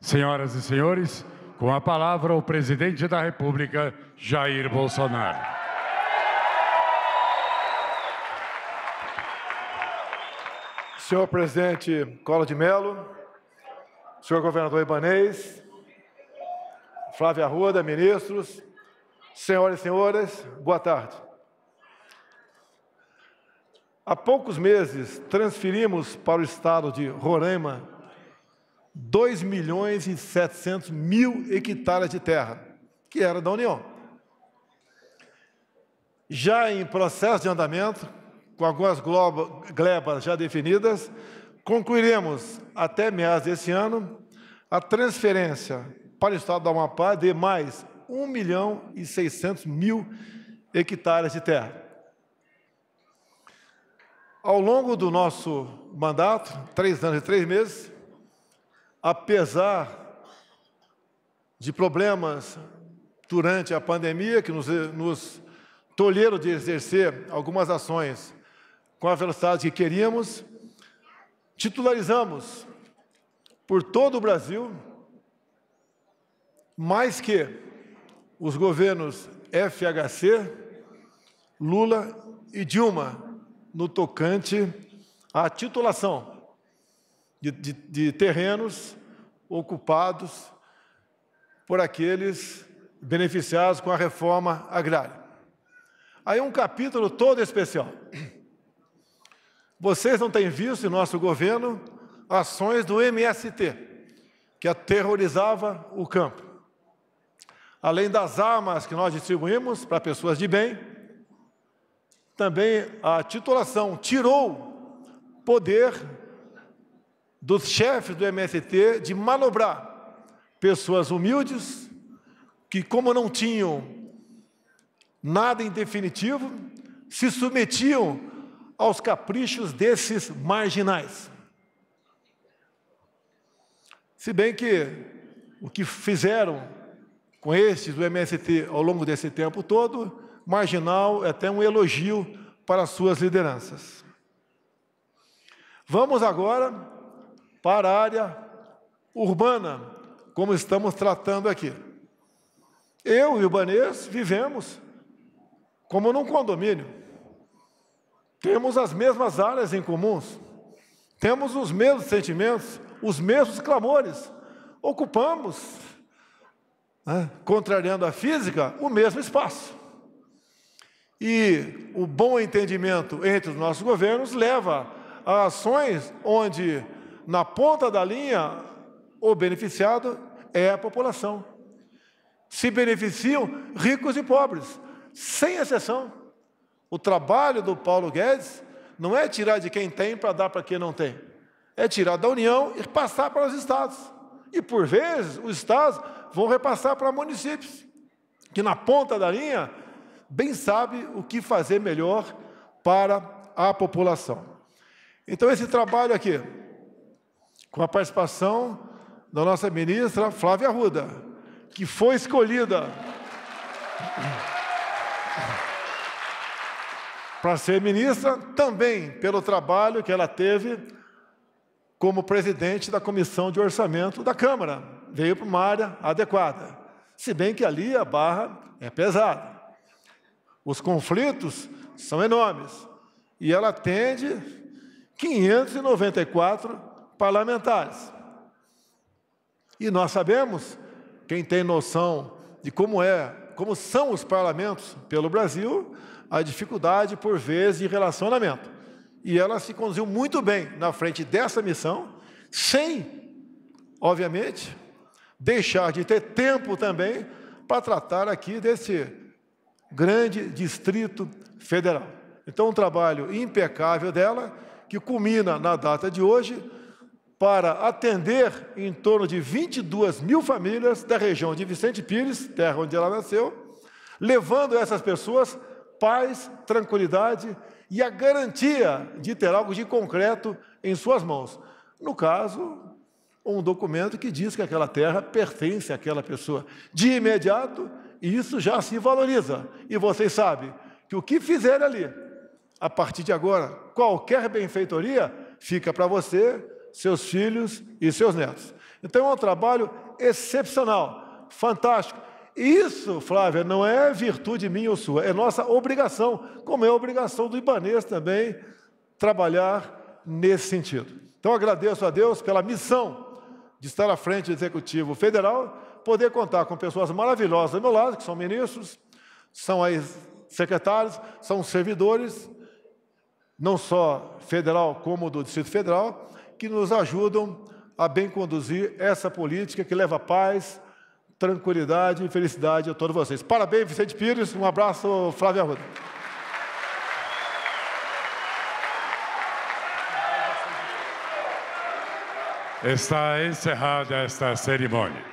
Senhoras e senhores, com a palavra o presidente da República, Jair Bolsonaro. Senhor presidente Cola de Mello, senhor governador Ibanês, Flávia Ruda, ministros, senhoras e senhores, boa tarde. Há poucos meses transferimos para o estado de Roraima 2 milhões e 700 mil hectares de terra, que era da União. Já em processo de andamento, com algumas glebas já definidas, concluiremos até meados deste ano a transferência para o Estado do Amapá de mais 1 milhão e 600 mil hectares de terra. Ao longo do nosso mandato, três anos e três meses, apesar de problemas durante a pandemia, que nos, nos tolheram de exercer algumas ações com a velocidade que queríamos, titularizamos por todo o Brasil, mais que os governos FHC, Lula e Dilma, no tocante à titulação de, de, de terrenos ocupados por aqueles beneficiados com a reforma agrária. Aí um capítulo todo especial. Vocês não têm visto em nosso governo ações do MST, que aterrorizava o campo. Além das armas que nós distribuímos para pessoas de bem, também a titulação tirou poder dos chefes do MST de manobrar pessoas humildes, que, como não tinham nada em definitivo, se submetiam aos caprichos desses marginais. Se bem que o que fizeram com estes do MST ao longo desse tempo todo, marginal é até um elogio para suas lideranças. Vamos agora para a área urbana, como estamos tratando aqui. Eu e o Banês vivemos como num condomínio. Temos as mesmas áreas em comuns, temos os mesmos sentimentos, os mesmos clamores. Ocupamos, né, contrariando a física, o mesmo espaço. E o bom entendimento entre os nossos governos leva a ações onde na ponta da linha, o beneficiado é a população. Se beneficiam ricos e pobres, sem exceção. O trabalho do Paulo Guedes não é tirar de quem tem para dar para quem não tem. É tirar da União e passar para os estados. E, por vezes, os estados vão repassar para municípios, que na ponta da linha bem sabe o que fazer melhor para a população. Então, esse trabalho aqui, com a participação da nossa ministra Flávia Arruda, que foi escolhida para ser ministra também pelo trabalho que ela teve como presidente da Comissão de Orçamento da Câmara. Veio para uma área adequada. Se bem que ali a barra é pesada. Os conflitos são enormes. E ela atende 594 parlamentares. E nós sabemos, quem tem noção de como é, como são os parlamentos pelo Brasil, a dificuldade por vezes de relacionamento. E ela se conduziu muito bem na frente dessa missão, sem, obviamente, deixar de ter tempo também para tratar aqui desse grande distrito federal. Então, um trabalho impecável dela, que culmina na data de hoje para atender em torno de 22 mil famílias da região de Vicente Pires, terra onde ela nasceu, levando essas pessoas paz, tranquilidade e a garantia de ter algo de concreto em suas mãos. No caso, um documento que diz que aquela terra pertence àquela pessoa. De imediato, isso já se valoriza. E vocês sabem que o que fizerem ali, a partir de agora, qualquer benfeitoria, fica para você seus filhos e seus netos. Então é um trabalho excepcional, fantástico. Isso, Flávia, não é virtude minha ou sua, é nossa obrigação, como é a obrigação do Ibanês também, trabalhar nesse sentido. Então agradeço a Deus pela missão de estar à frente do Executivo Federal, poder contar com pessoas maravilhosas ao meu lado, que são ministros, são secretários, são servidores, não só federal como do Distrito Federal, que nos ajudam a bem conduzir essa política que leva paz, tranquilidade e felicidade a todos vocês. Parabéns, Vicente Pires. Um abraço, Flávio Arruda. Está encerrada esta cerimônia.